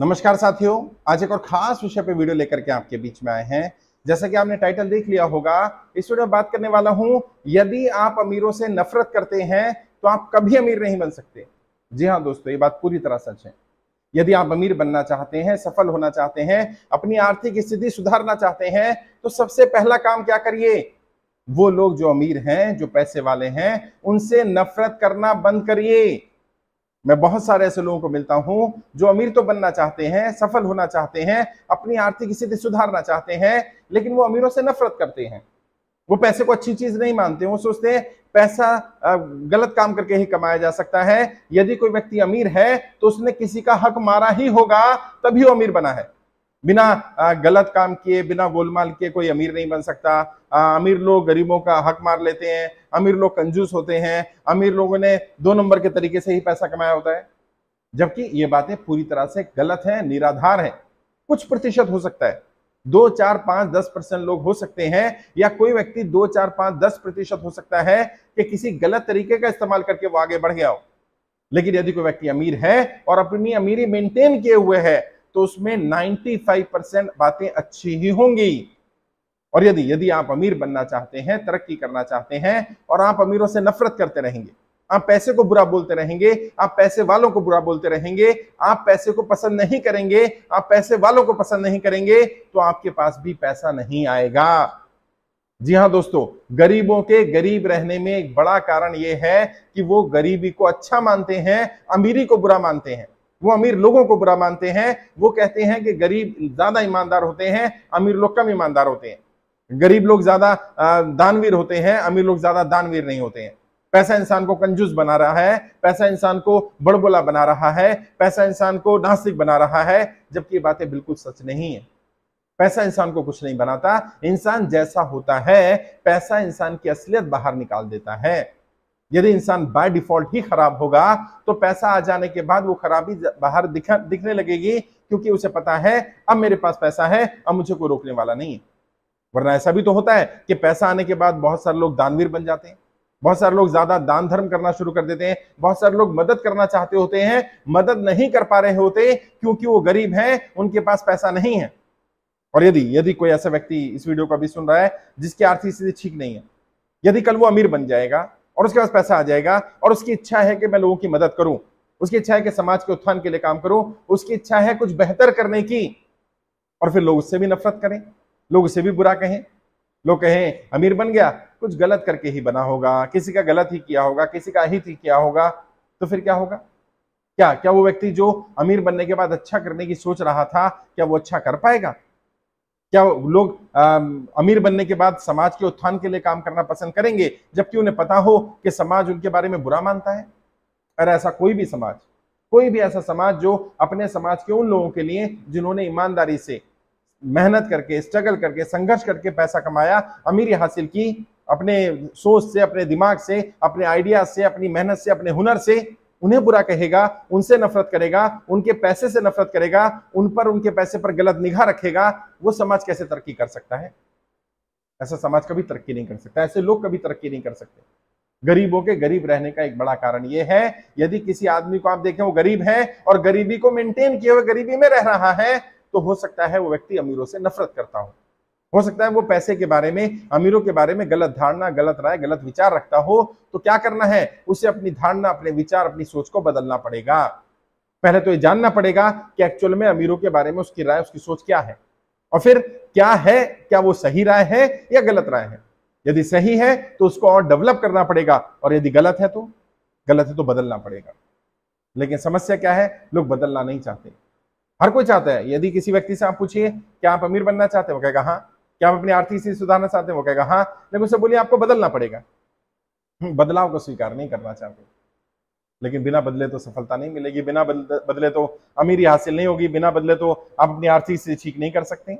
नमस्कार साथियों आज एक और खास विषय पे वीडियो लेकर के आपके बीच में आए हैं जैसा कि आपने टाइटल देख लिया होगा इस वीडियो में बात करने वाला हूं यदि आप अमीरों से नफरत करते हैं तो आप कभी अमीर नहीं बन सकते जी हाँ दोस्तों ये बात पूरी तरह सच है यदि आप अमीर बनना चाहते हैं सफल होना चाहते हैं अपनी आर्थिक स्थिति सुधारना चाहते हैं तो सबसे पहला काम क्या करिए वो लोग जो अमीर हैं जो पैसे वाले हैं उनसे नफरत करना बंद करिए मैं बहुत सारे ऐसे लोगों को मिलता हूं जो अमीर तो बनना चाहते हैं सफल होना चाहते हैं अपनी आर्थिक स्थिति सुधारना चाहते हैं लेकिन वो अमीरों से नफरत करते हैं वो पैसे को अच्छी चीज नहीं मानते वो सोचते हैं पैसा गलत काम करके ही कमाया जा सकता है यदि कोई व्यक्ति अमीर है तो उसने किसी का हक मारा ही होगा तभी वो अमीर बना है बिना गलत काम किए बिना गोलमाल किए कोई अमीर नहीं बन सकता अमीर लोग गरीबों का हक मार लेते हैं अमीर लोग कंजूस होते हैं अमीर लोगों ने दो नंबर के तरीके से ही पैसा कमाया होता है जबकि ये बातें पूरी तरह से गलत हैं निराधार हैं कुछ प्रतिशत हो सकता है दो चार पांच दस परसेंट लोग हो सकते हैं या कोई व्यक्ति दो चार पांच दस प्रतिशत हो सकता है कि किसी गलत तरीके का इस्तेमाल करके वो आगे बढ़ गया हो लेकिन यदि कोई व्यक्ति अमीर है और अपनी अमीरी मेंटेन किए हुए है तो उसमें 95 परसेंट बातें अच्छी ही होंगी और यदि यदि आप अमीर बनना चाहते हैं तरक्की करना चाहते हैं और आप अमीरों से नफरत करते रहेंगे आप पैसे को बुरा बोलते रहेंगे आप पैसे वालों को बुरा बोलते रहेंगे आप पैसे को पसंद नहीं करेंगे आप पैसे वालों को पसंद नहीं करेंगे तो आपके पास भी पैसा नहीं आएगा जी हाँ दोस्तों गरीबों के गरीब रहने में एक बड़ा कारण यह है कि वो गरीबी को अच्छा मानते हैं अमीरी को बुरा मानते हैं वो अमीर लोगों को बुरा मानते हैं वो कहते हैं कि गरीब ज्यादा ईमानदार होते हैं अमीर लोग कम ईमानदार होते हैं गरीब लोग ज्यादा दानवीर होते हैं अमीर लोग ज्यादा दानवीर नहीं होते हैं पैसा इंसान को कंजूस बना रहा है पैसा इंसान को बड़बोला बना रहा है पैसा इंसान को नास्तिक बना रहा है जबकि ये बातें बिल्कुल सच नहीं है पैसा इंसान को कुछ नहीं बनाता इंसान जैसा होता है पैसा इंसान की असलियत बाहर निकाल देता है यदि इंसान बाय डिफॉल्ट ही खराब होगा तो पैसा आ जाने के बाद वो खराबी बाहर दिख दिखने लगेगी क्योंकि उसे पता है अब मेरे पास पैसा है अब मुझे कोई रोकने वाला नहीं है वरना ऐसा भी तो होता है कि पैसा आने के बाद बहुत सारे लोग दानवीर बन जाते हैं बहुत सारे लोग ज्यादा दान धर्म करना शुरू कर देते हैं बहुत सारे लोग मदद करना चाहते होते हैं मदद नहीं कर पा रहे होते क्योंकि वो गरीब हैं उनके पास पैसा नहीं है और यदि यदि कोई ऐसा व्यक्ति इस वीडियो को अभी सुन रहा है जिसकी आर्थिक स्थिति ठीक नहीं है यदि कल वो अमीर बन जाएगा और उसके पास पैसा आ जाएगा और उसकी इच्छा है कि मैं लोगों की मदद करूं उसकी इच्छा है कि समाज के उत्थान के लिए काम करूं उसकी इच्छा है कुछ बेहतर करने की और फिर लोग उससे भी नफरत करें लोग उससे भी बुरा कहें लोग कहें अमीर बन गया कुछ गलत करके ही बना होगा किसी का गलत ही किया होगा किसी का अहित ही किया होगा तो फिर क्या होगा क्या क्या वो व्यक्ति जो अमीर बनने के बाद अच्छा करने की सोच रहा था क्या वो अच्छा कर पाएगा क्या लोग आ, अमीर बनने के बाद समाज के उत्थान के लिए काम करना पसंद करेंगे जबकि उन्हें पता हो कि समाज उनके बारे में बुरा मानता है अरे ऐसा कोई भी समाज कोई भी ऐसा समाज जो अपने समाज के उन लोगों के लिए जिन्होंने ईमानदारी से मेहनत करके स्ट्रगल करके संघर्ष करके पैसा कमाया अमीरी हासिल की अपने सोच से अपने दिमाग से अपने आइडिया से अपनी मेहनत से अपने हुनर से उन्हें बुरा कहेगा उनसे नफरत करेगा उनके पैसे से नफरत करेगा उन पर उनके पैसे पर गलत निगाह रखेगा वो समाज कैसे तरक्की कर सकता है ऐसा समाज कभी तरक्की नहीं कर सकता ऐसे लोग कभी तरक्की नहीं कर सकते गरीबों के गरीब रहने का एक बड़ा कारण यह है यदि किसी आदमी को आप देखें वो गरीब है और गरीबी को मेंटेन किए हुए गरीबी में रह रहा है तो हो सकता है वो व्यक्ति अमीरों से नफरत करता हो हो सकता है वो पैसे के बारे में अमीरों के बारे में गलत धारणा गलत राय गलत विचार रखता हो तो क्या करना है उसे अपनी धारणा अपने विचार अपनी सोच को बदलना पड़ेगा पहले तो ये जानना पड़ेगा कि एक्चुअल में अमीरों के बारे में उसकी राय उसकी सोच क्या है और फिर क्या है क्या वो सही राय है या गलत राय है यदि सही है तो उसको और डेवलप करना पड़ेगा और यदि गलत है तो गलत है तो बदलना पड़ेगा लेकिन समस्या क्या है लोग बदलना नहीं चाहते हर कोई चाहता है यदि किसी व्यक्ति से आप पूछिए क्या आप अमीर बनना चाहते हो कहेगा हाँ क्या आप अपनी आर्थिक स्थिति सुधारना चाहते हैं वो कहेगा हाँ लेकिन उससे बोलिए आपको बदलना पड़ेगा हम्म, बदलाव को स्वीकार नहीं करना चाहते लेकिन बिना बदले तो सफलता नहीं मिलेगी बिना बदले तो अमीरी हासिल नहीं होगी बिना बदले तो आप अपनी आर्थिक स्थिति ठीक नहीं कर सकते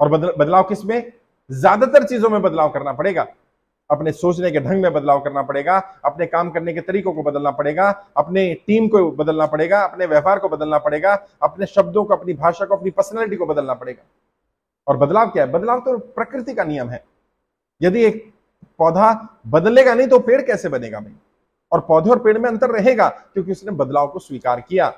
और बदलाव किस में ज्यादातर चीजों में बदलाव करना पड़ेगा अपने सोचने के ढंग में बदलाव करना पड़ेगा अपने काम करने के तरीकों को बदलना पड़ेगा अपने टीम को बदलना पड़ेगा अपने व्यवहार को बदलना पड़ेगा अपने शब्दों को अपनी भाषा को अपनी पर्सनैलिटी को बदलना पड़ेगा और बदलाव क्या है बदलाव तो प्रकृति का नियम है यदि एक पौधा बदलेगा नहीं तो पेड़ कैसे बनेगा भाई और पौधे और पेड़ में अंतर रहेगा क्योंकि उसने बदलाव को स्वीकार किया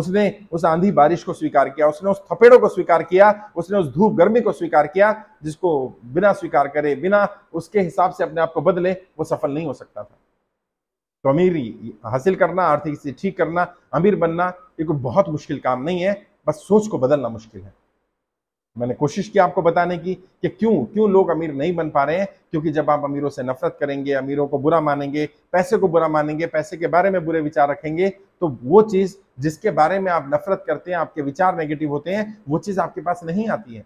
उसने उस आंधी बारिश को स्वीकार किया उसने उस थपेड़ों को स्वीकार किया उसने उस धूप गर्मी को स्वीकार किया जिसको बिना स्वीकार करे बिना उसके हिसाब से अपने आप को बदले वो सफल नहीं हो सकता था तो अमीरी हासिल करना आर्थिक स्थिति ठीक करना अमीर बनना ये कोई बहुत मुश्किल काम नहीं है बस सोच को बदलना मुश्किल है मैंने कोशिश की आपको बताने की कि क्यों क्यों लोग अमीर नहीं बन पा रहे हैं क्योंकि जब आप अमीरों से नफरत करेंगे अमीरों को बुरा मानेंगे पैसे को बुरा मानेंगे पैसे के बारे में बुरे विचार रखेंगे तो वो चीज़ जिसके बारे में आप नफरत करते हैं आपके विचार नेगेटिव होते हैं वो चीज़ आपके पास नहीं आती है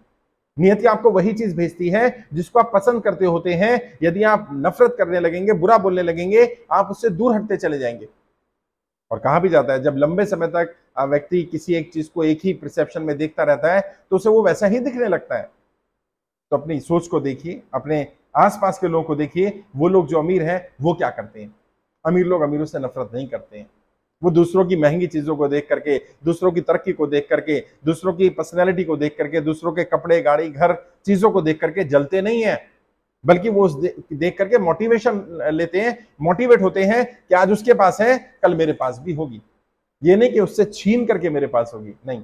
नियति आपको वही चीज भेजती है जिसको आप पसंद करते होते हैं यदि आप नफरत करने लगेंगे बुरा बोलने लगेंगे आप उससे दूर हटते चले जाएंगे और कहा भी जाता है जब लंबे समय तक व्यक्ति किसी एक चीज को एक ही परसेप्शन में देखता रहता है तो उसे वो वैसा ही दिखने लगता है तो अपनी सोच को देखिए अपने आसपास के लोगों को देखिए वो लोग जो अमीर हैं वो क्या करते हैं अमीर लोग अमीरों से नफरत नहीं करते हैं वो दूसरों की महंगी चीजों को देख करके दूसरों की तरक्की को देख करके दूसरों की पर्सनैलिटी को देख करके दूसरों के कपड़े गाड़ी घर चीजों को देख करके जलते नहीं है बल्कि वो दे, देख करके मोटिवेशन लेते हैं मोटिवेट होते हैं कि आज उसके पास है कल मेरे पास भी होगी ये नहीं कि उससे छीन करके मेरे पास होगी नहीं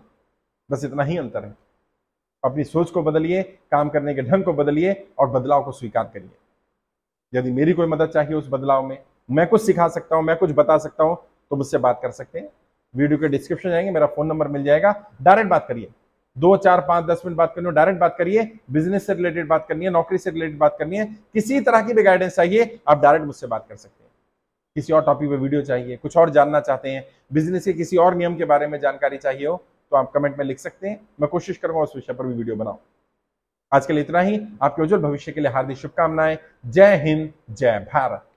बस इतना ही अंतर है अपनी सोच को बदलिए काम करने के ढंग को बदलिए और बदलाव को स्वीकार करिए यदि मेरी कोई मदद चाहिए उस बदलाव में मैं कुछ सिखा सकता हूं मैं कुछ बता सकता हूं तो मुझसे बात कर सकते हैं वीडियो के डिस्क्रिप्शन जाएंगे मेरा फोन नंबर मिल जाएगा डायरेक्ट बात करिए दो चार पांच दस मिनट बात करनी हो डायरेक्ट बात करिए बिजनेस से रिलेटेड बात करनी है नौकरी से रिलेटेड बात करनी है किसी तरह की भी गाइडेंस चाहिए आप डायरेक्ट मुझसे बात कर सकते हैं किसी और टॉपिक पे वीडियो चाहिए कुछ और जानना चाहते हैं बिजनेस के किसी और नियम के बारे में जानकारी चाहिए हो तो आप कमेंट में लिख सकते हैं मैं कोशिश करूंगा उस विषय पर भी वीडियो बनाऊ आज के लिए इतना ही आपके उज्जवल भविष्य के लिए हार्दिक शुभकामनाएं जय हिंद जय भारत